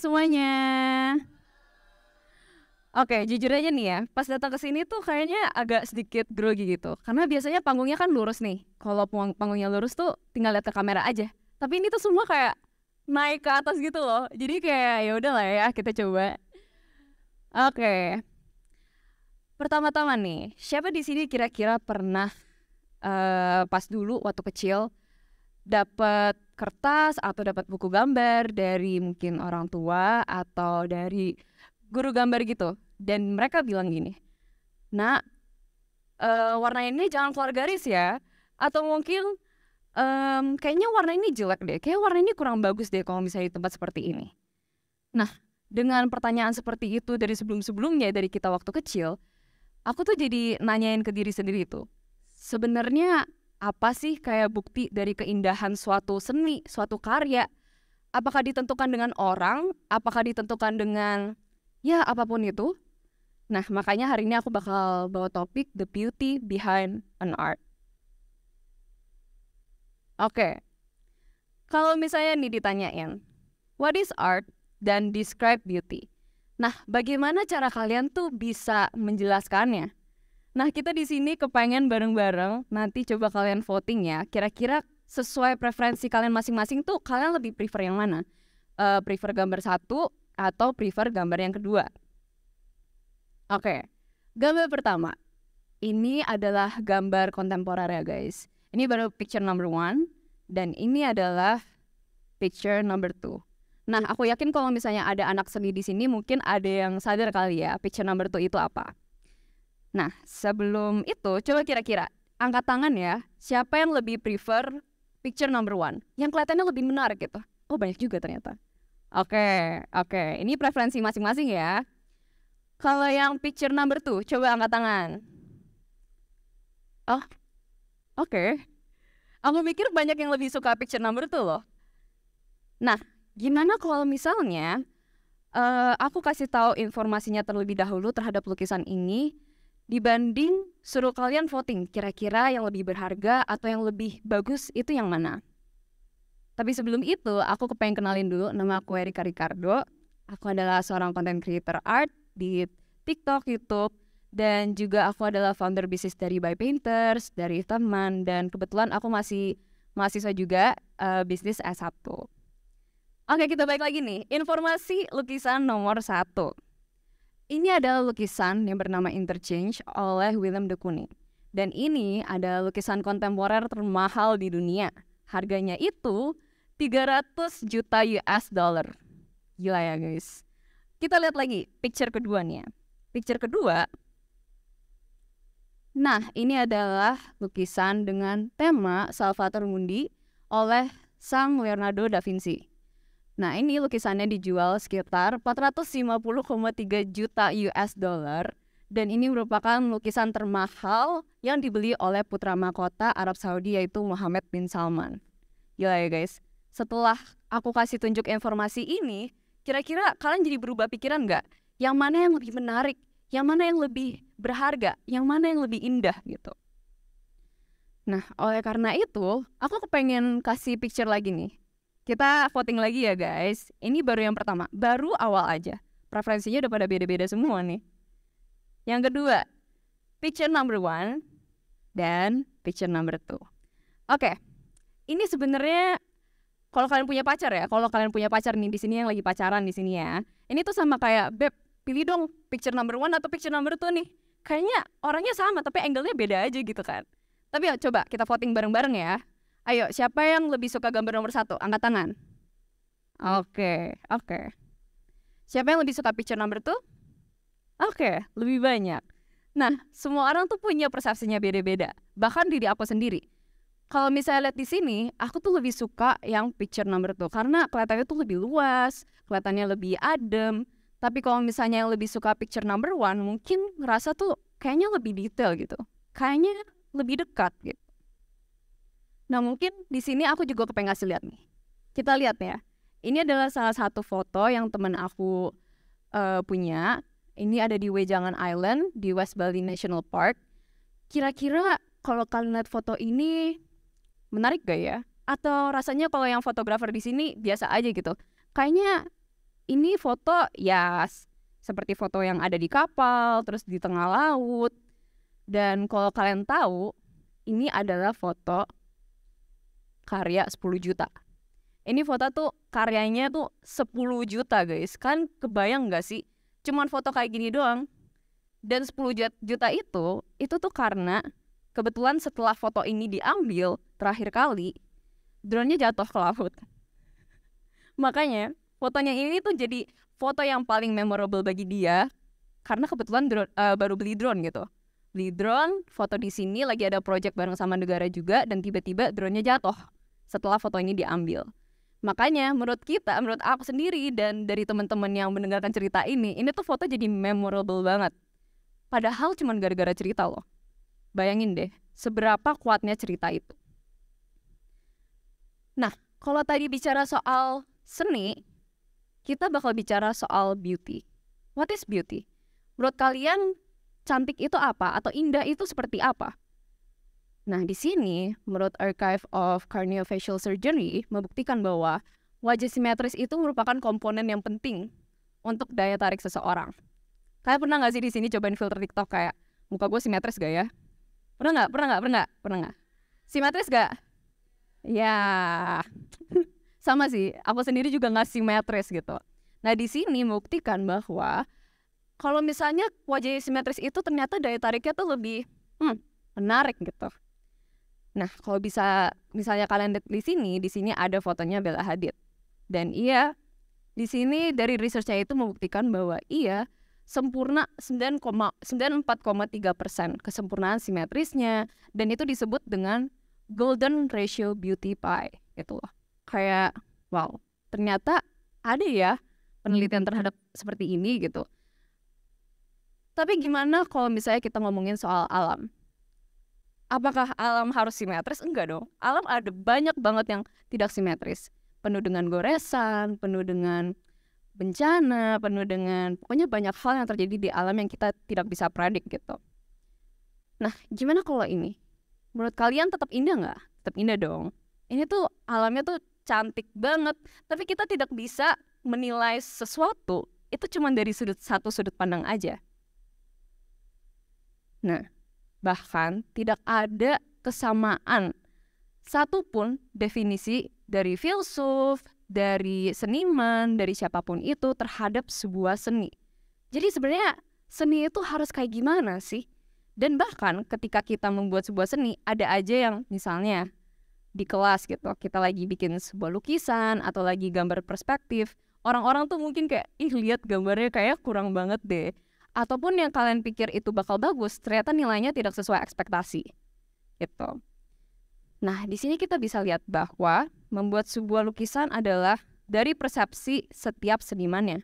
semuanya. Oke, jujur aja nih ya, pas datang ke sini tuh kayaknya agak sedikit grogi gitu. Karena biasanya panggungnya kan lurus nih. Kalau panggung panggungnya lurus tuh tinggal lihat ke kamera aja. Tapi ini tuh semua kayak naik ke atas gitu loh. Jadi kayak ya udahlah ya, kita coba. Oke. Pertama-tama nih, siapa di sini kira-kira pernah uh, pas dulu waktu kecil dapat kertas atau dapat buku gambar dari mungkin orang tua atau dari guru gambar gitu dan mereka bilang gini nak uh, warna ini jangan keluar garis ya atau mungkin um, kayaknya warna ini jelek deh kayak warna ini kurang bagus deh kalau misalnya di tempat seperti ini nah dengan pertanyaan seperti itu dari sebelum-sebelumnya dari kita waktu kecil aku tuh jadi nanyain ke diri sendiri itu sebenarnya apa sih kayak bukti dari keindahan suatu seni, suatu karya? Apakah ditentukan dengan orang? Apakah ditentukan dengan ya apapun itu? Nah, makanya hari ini aku bakal bawa topik The Beauty Behind an Art. Oke. Okay. Kalau misalnya nih ditanyain, what is art dan describe beauty? Nah, bagaimana cara kalian tuh bisa menjelaskannya? Nah, kita di sini kepengen bareng-bareng nanti coba kalian voting ya. Kira-kira sesuai preferensi kalian masing-masing tuh kalian lebih prefer yang mana? Uh, prefer gambar satu atau prefer gambar yang kedua? Oke, okay. gambar pertama. Ini adalah gambar kontemporer ya guys. Ini baru picture number one dan ini adalah picture number two. Nah, aku yakin kalau misalnya ada anak seni di sini mungkin ada yang sadar kali ya picture number two itu apa. Nah, sebelum itu coba kira-kira angkat tangan ya, siapa yang lebih prefer picture number one? Yang kelihatannya lebih menarik gitu. Oh, banyak juga ternyata. Oke, okay, oke. Okay. Ini preferensi masing-masing ya. Kalau yang picture number two, coba angkat tangan. Oh, oke. Okay. Aku mikir banyak yang lebih suka picture number two loh. Nah, gimana kalau misalnya uh, aku kasih tahu informasinya terlebih dahulu terhadap lukisan ini, dibanding suruh kalian voting kira-kira yang lebih berharga atau yang lebih bagus itu yang mana. Tapi sebelum itu, aku kepengen kenalin dulu nama aku Erika Ricardo. Aku adalah seorang content creator art di TikTok, YouTube, dan juga aku adalah founder bisnis dari By Painters, dari teman, dan kebetulan aku masih mahasiswa juga uh, bisnis S1. Oke, kita balik lagi nih. Informasi lukisan nomor satu. Ini adalah lukisan yang bernama Interchange oleh William de Kooning. Dan ini adalah lukisan kontemporer termahal di dunia. Harganya itu 300 juta US dollar. Gila ya guys. Kita lihat lagi picture keduanya. Picture kedua. Nah, ini adalah lukisan dengan tema Salvator Mundi oleh sang Leonardo da Vinci. Nah, ini lukisannya dijual sekitar 450,3 juta US dollar dan ini merupakan lukisan termahal yang dibeli oleh putra mahkota Arab Saudi yaitu Muhammad bin Salman. Gila ya guys. Setelah aku kasih tunjuk informasi ini, kira-kira kalian jadi berubah pikiran nggak? Yang mana yang lebih menarik? Yang mana yang lebih berharga? Yang mana yang lebih indah gitu? Nah, oleh karena itu, aku kepengen kasih picture lagi nih kita voting lagi ya guys. Ini baru yang pertama, baru awal aja. Preferensinya udah pada beda-beda semua nih. Yang kedua, picture number one dan picture number two. Oke, okay. ini sebenarnya kalau kalian punya pacar ya, kalau kalian punya pacar nih di sini yang lagi pacaran di sini ya, ini tuh sama kayak beb pilih dong picture number one atau picture number two nih. Kayaknya orangnya sama tapi angle-nya beda aja gitu kan. Tapi ya, coba kita voting bareng-bareng ya. Ayo, siapa yang lebih suka gambar nomor satu? Angkat tangan. Oke, okay, oke. Okay. Siapa yang lebih suka picture number two? Oke, okay, lebih banyak. Nah, semua orang tuh punya persepsinya beda-beda. Bahkan diri aku sendiri. Kalau misalnya lihat di sini, aku tuh lebih suka yang picture number two karena kelihatannya tuh lebih luas, kelihatannya lebih adem. Tapi kalau misalnya yang lebih suka picture number one, mungkin ngerasa tuh kayaknya lebih detail gitu. Kayaknya lebih dekat gitu. Nah mungkin di sini aku juga kepengen kasih lihat nih. Kita lihat ya. Ini adalah salah satu foto yang teman aku uh, punya. Ini ada di Wejangan Island di West Bali National Park. Kira-kira kalau kalian lihat foto ini menarik gak ya? Atau rasanya kalau yang fotografer di sini biasa aja gitu? Kayaknya ini foto ya seperti foto yang ada di kapal, terus di tengah laut. Dan kalau kalian tahu, ini adalah foto karya 10 juta. Ini foto tuh karyanya tuh 10 juta guys. Kan kebayang gak sih? Cuman foto kayak gini doang. Dan 10 juta itu, itu tuh karena kebetulan setelah foto ini diambil terakhir kali, drone-nya jatuh ke laut. Makanya fotonya ini tuh jadi foto yang paling memorable bagi dia karena kebetulan drone, uh, baru beli drone gitu beli drone, foto di sini lagi ada project bareng sama negara juga dan tiba-tiba drone-nya jatuh setelah foto ini diambil. Makanya menurut kita, menurut aku sendiri dan dari teman-teman yang mendengarkan cerita ini, ini tuh foto jadi memorable banget. Padahal cuma gara-gara cerita loh. Bayangin deh, seberapa kuatnya cerita itu. Nah, kalau tadi bicara soal seni, kita bakal bicara soal beauty. What is beauty? Menurut kalian, cantik itu apa atau indah itu seperti apa. Nah, di sini menurut Archive of Craniofacial Surgery membuktikan bahwa wajah simetris itu merupakan komponen yang penting untuk daya tarik seseorang. Kalian pernah nggak sih di sini cobain filter TikTok kayak muka gue simetris gak ya? Pernah nggak? Pernah nggak? Pernah nggak? Pernah nggak? Simetris gak? Ya, sama sih. Aku sendiri juga nggak simetris gitu. Nah di sini membuktikan bahwa kalau misalnya wajah simetris itu ternyata daya tariknya tuh lebih hmm, menarik gitu. Nah, kalau bisa misalnya kalian lihat di sini, di sini ada fotonya Bella Hadid. Dan iya, di sini dari researchnya itu membuktikan bahwa iya sempurna tiga persen kesempurnaan simetrisnya dan itu disebut dengan golden ratio beauty pie gitu loh kayak wow ternyata ada ya penelitian terhadap seperti ini gitu tapi gimana kalau misalnya kita ngomongin soal alam? Apakah alam harus simetris? Enggak dong. Alam ada banyak banget yang tidak simetris. Penuh dengan goresan, penuh dengan bencana, penuh dengan pokoknya banyak hal yang terjadi di alam yang kita tidak bisa predik gitu. Nah, gimana kalau ini? Menurut kalian tetap indah nggak? Tetap indah dong. Ini tuh alamnya tuh cantik banget, tapi kita tidak bisa menilai sesuatu itu cuma dari sudut satu sudut pandang aja. Nah, bahkan tidak ada kesamaan satupun definisi dari filsuf, dari seniman, dari siapapun itu terhadap sebuah seni. Jadi sebenarnya seni itu harus kayak gimana sih? Dan bahkan ketika kita membuat sebuah seni, ada aja yang misalnya di kelas gitu, kita lagi bikin sebuah lukisan atau lagi gambar perspektif, orang-orang tuh mungkin kayak, ih lihat gambarnya kayak kurang banget deh ataupun yang kalian pikir itu bakal bagus ternyata nilainya tidak sesuai ekspektasi gitu nah di sini kita bisa lihat bahwa membuat sebuah lukisan adalah dari persepsi setiap senimannya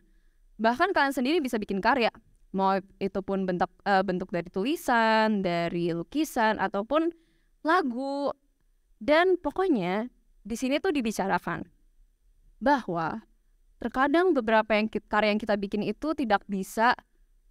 bahkan kalian sendiri bisa bikin karya mau itu pun bentuk uh, eh, bentuk dari tulisan dari lukisan ataupun lagu dan pokoknya di sini tuh dibicarakan bahwa terkadang beberapa yang kita, karya yang kita bikin itu tidak bisa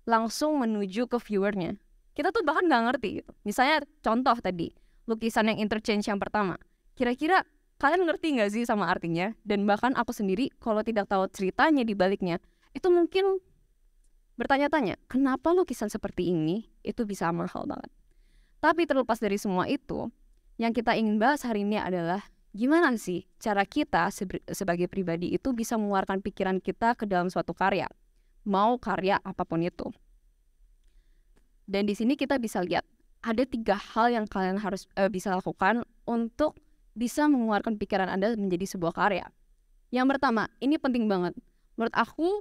langsung menuju ke viewernya. Kita tuh bahkan nggak ngerti gitu. Misalnya contoh tadi, lukisan yang interchange yang pertama. Kira-kira kalian ngerti nggak sih sama artinya? Dan bahkan aku sendiri kalau tidak tahu ceritanya di baliknya, itu mungkin bertanya-tanya, kenapa lukisan seperti ini itu bisa mahal banget? Tapi terlepas dari semua itu, yang kita ingin bahas hari ini adalah gimana sih cara kita sebagai pribadi itu bisa mengeluarkan pikiran kita ke dalam suatu karya mau karya apapun itu. Dan di sini kita bisa lihat ada tiga hal yang kalian harus uh, bisa lakukan untuk bisa mengeluarkan pikiran Anda menjadi sebuah karya. Yang pertama, ini penting banget. Menurut aku,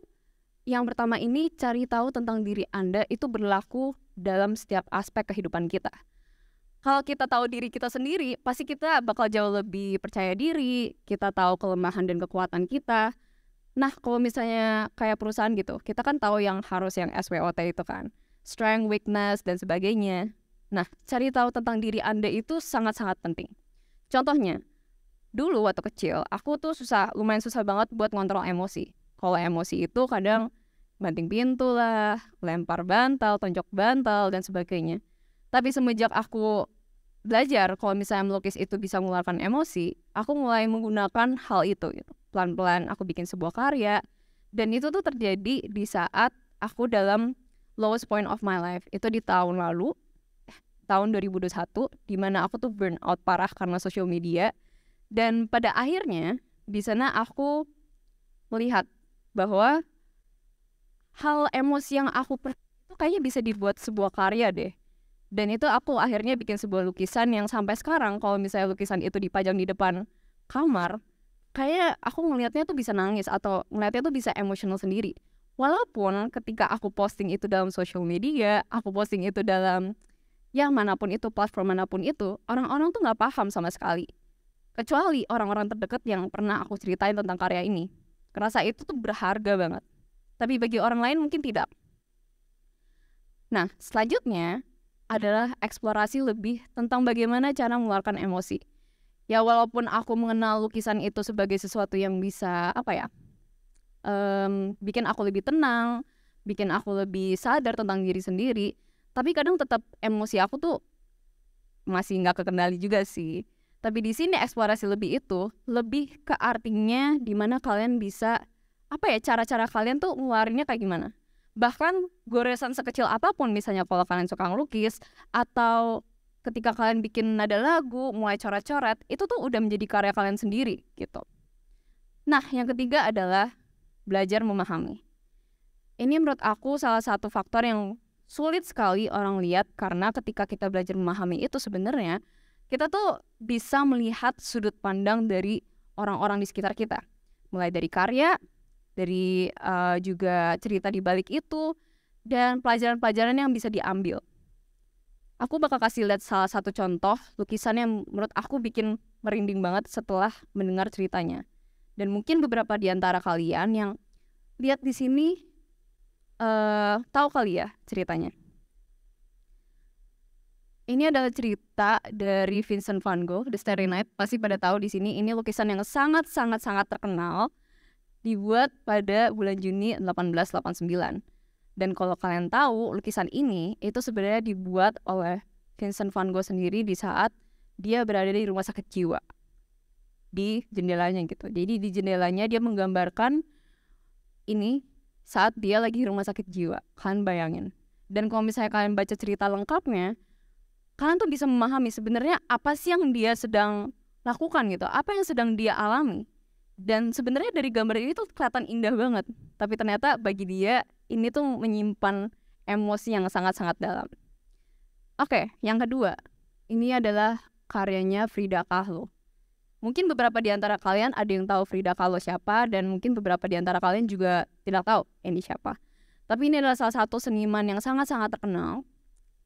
yang pertama ini cari tahu tentang diri Anda itu berlaku dalam setiap aspek kehidupan kita. Kalau kita tahu diri kita sendiri, pasti kita bakal jauh lebih percaya diri, kita tahu kelemahan dan kekuatan kita, Nah, kalau misalnya kayak perusahaan gitu, kita kan tahu yang harus yang SWOT itu kan, strength, weakness, dan sebagainya. Nah, cari tahu tentang diri Anda itu sangat-sangat penting. Contohnya, dulu waktu kecil, aku tuh susah, lumayan susah banget buat ngontrol emosi. Kalau emosi itu kadang banting pintu lah, lempar bantal, tonjok bantal, dan sebagainya. Tapi semenjak aku belajar kalau misalnya melukis itu bisa mengeluarkan emosi, aku mulai menggunakan hal itu. Gitu. Pelan-pelan aku bikin sebuah karya, dan itu tuh terjadi di saat aku dalam lowest point of my life. Itu di tahun lalu, eh, tahun 2021, di mana aku tuh burn out parah karena sosial media. Dan pada akhirnya, di sana aku melihat bahwa hal emosi yang aku per itu kayaknya bisa dibuat sebuah karya deh dan itu aku akhirnya bikin sebuah lukisan yang sampai sekarang kalau misalnya lukisan itu dipajang di depan kamar kayak aku ngelihatnya tuh bisa nangis atau ngelihatnya tuh bisa emosional sendiri walaupun ketika aku posting itu dalam social media aku posting itu dalam ya manapun itu platform manapun itu orang-orang tuh nggak paham sama sekali kecuali orang-orang terdekat yang pernah aku ceritain tentang karya ini kerasa itu tuh berharga banget tapi bagi orang lain mungkin tidak nah selanjutnya adalah eksplorasi lebih tentang bagaimana cara mengeluarkan emosi. Ya walaupun aku mengenal lukisan itu sebagai sesuatu yang bisa apa ya, um, bikin aku lebih tenang, bikin aku lebih sadar tentang diri sendiri. Tapi kadang tetap emosi aku tuh masih nggak kekendali juga sih. Tapi di sini eksplorasi lebih itu lebih ke artinya di mana kalian bisa apa ya cara-cara kalian tuh ngeluarinnya kayak gimana? bahkan goresan sekecil apapun misalnya kalau kalian suka ngelukis atau ketika kalian bikin nada lagu mulai coret-coret itu tuh udah menjadi karya kalian sendiri gitu nah yang ketiga adalah belajar memahami ini menurut aku salah satu faktor yang sulit sekali orang lihat karena ketika kita belajar memahami itu sebenarnya kita tuh bisa melihat sudut pandang dari orang-orang di sekitar kita mulai dari karya dari uh, juga cerita di balik itu dan pelajaran-pelajaran yang bisa diambil. Aku bakal kasih lihat salah satu contoh lukisan yang menurut aku bikin merinding banget setelah mendengar ceritanya. Dan mungkin beberapa di antara kalian yang lihat di sini uh, tahu kali ya ceritanya. Ini adalah cerita dari Vincent van Gogh, The Starry Night. Pasti pada tahu di sini ini lukisan yang sangat sangat sangat terkenal dibuat pada bulan Juni 1889. Dan kalau kalian tahu, lukisan ini itu sebenarnya dibuat oleh Vincent van Gogh sendiri di saat dia berada di rumah sakit jiwa di jendelanya gitu. Jadi di jendelanya dia menggambarkan ini saat dia lagi di rumah sakit jiwa. Kalian bayangin. Dan kalau misalnya kalian baca cerita lengkapnya, kalian tuh bisa memahami sebenarnya apa sih yang dia sedang lakukan gitu, apa yang sedang dia alami dan sebenarnya dari gambar ini tuh kelihatan indah banget tapi ternyata bagi dia ini tuh menyimpan emosi yang sangat-sangat dalam oke yang kedua ini adalah karyanya Frida Kahlo mungkin beberapa di antara kalian ada yang tahu Frida Kahlo siapa dan mungkin beberapa di antara kalian juga tidak tahu ini siapa tapi ini adalah salah satu seniman yang sangat-sangat terkenal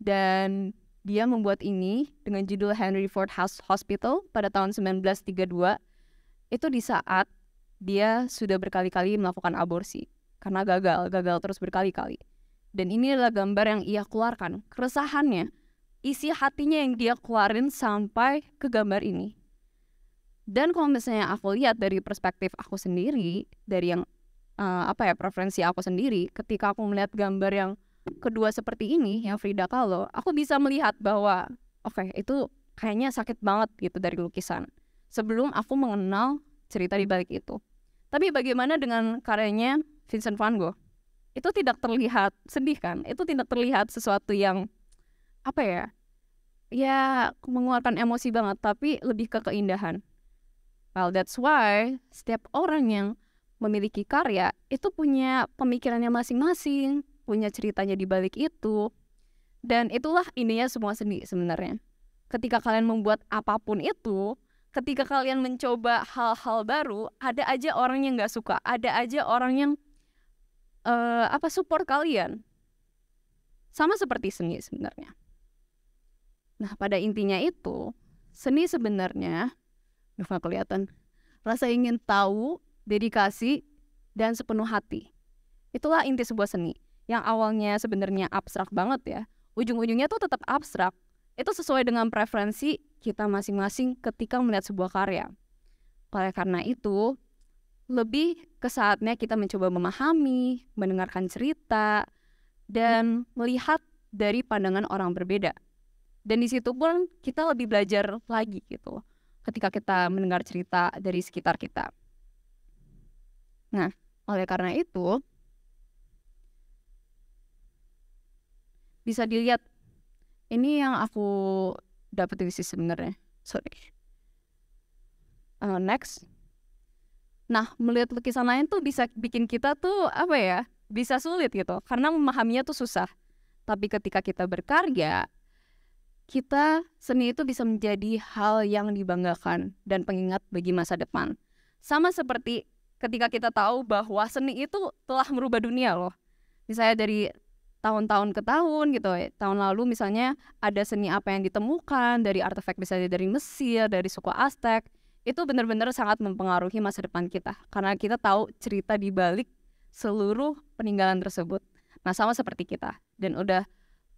dan dia membuat ini dengan judul Henry Ford House Hospital pada tahun 1932 itu di saat dia sudah berkali-kali melakukan aborsi karena gagal, gagal terus berkali-kali. Dan ini adalah gambar yang ia keluarkan, keresahannya, isi hatinya yang dia keluarin sampai ke gambar ini. Dan kalau misalnya aku lihat dari perspektif aku sendiri, dari yang uh, apa ya preferensi aku sendiri, ketika aku melihat gambar yang kedua seperti ini, yang Frida Kahlo, aku bisa melihat bahwa oke okay, itu kayaknya sakit banget gitu dari lukisan sebelum aku mengenal cerita di balik itu. Tapi bagaimana dengan karyanya Vincent van Gogh? Itu tidak terlihat sedih kan? Itu tidak terlihat sesuatu yang apa ya? Ya mengeluarkan emosi banget, tapi lebih ke keindahan. Well, that's why setiap orang yang memiliki karya itu punya pemikirannya masing-masing, punya ceritanya di balik itu. Dan itulah ininya semua seni sebenarnya. Ketika kalian membuat apapun itu, ketika kalian mencoba hal-hal baru, ada aja orang yang nggak suka, ada aja orang yang uh, apa support kalian. Sama seperti seni sebenarnya. Nah, pada intinya itu, seni sebenarnya nggak kelihatan. Rasa ingin tahu, dedikasi, dan sepenuh hati. Itulah inti sebuah seni. Yang awalnya sebenarnya abstrak banget ya. Ujung-ujungnya tuh tetap abstrak. Itu sesuai dengan preferensi kita masing-masing ketika melihat sebuah karya. Oleh karena itu, lebih ke saatnya kita mencoba memahami, mendengarkan cerita, dan melihat dari pandangan orang berbeda. Dan di situ pun kita lebih belajar lagi gitu ketika kita mendengar cerita dari sekitar kita. Nah, oleh karena itu, bisa dilihat ini yang aku Dapat sih sebenarnya sorry uh, next nah melihat lukisan lain tuh bisa bikin kita tuh apa ya bisa sulit gitu karena memahaminya tuh susah tapi ketika kita berkarya kita seni itu bisa menjadi hal yang dibanggakan dan pengingat bagi masa depan. Sama seperti ketika kita tahu bahwa seni itu telah merubah dunia loh. Misalnya dari tahun-tahun ke tahun gitu. Tahun lalu misalnya ada seni apa yang ditemukan dari artefak misalnya dari Mesir, dari suku Aztec, itu benar-benar sangat mempengaruhi masa depan kita karena kita tahu cerita di balik seluruh peninggalan tersebut. Nah, sama seperti kita dan udah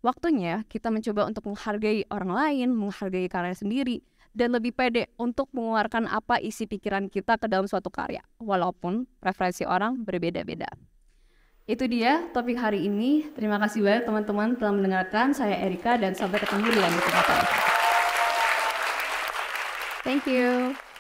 waktunya kita mencoba untuk menghargai orang lain, menghargai karya sendiri dan lebih pede untuk mengeluarkan apa isi pikiran kita ke dalam suatu karya walaupun preferensi orang berbeda-beda. Itu dia topik hari ini. Terima kasih banyak teman-teman telah mendengarkan. Saya Erika dan sampai ketemu di lain kesempatan. Thank you.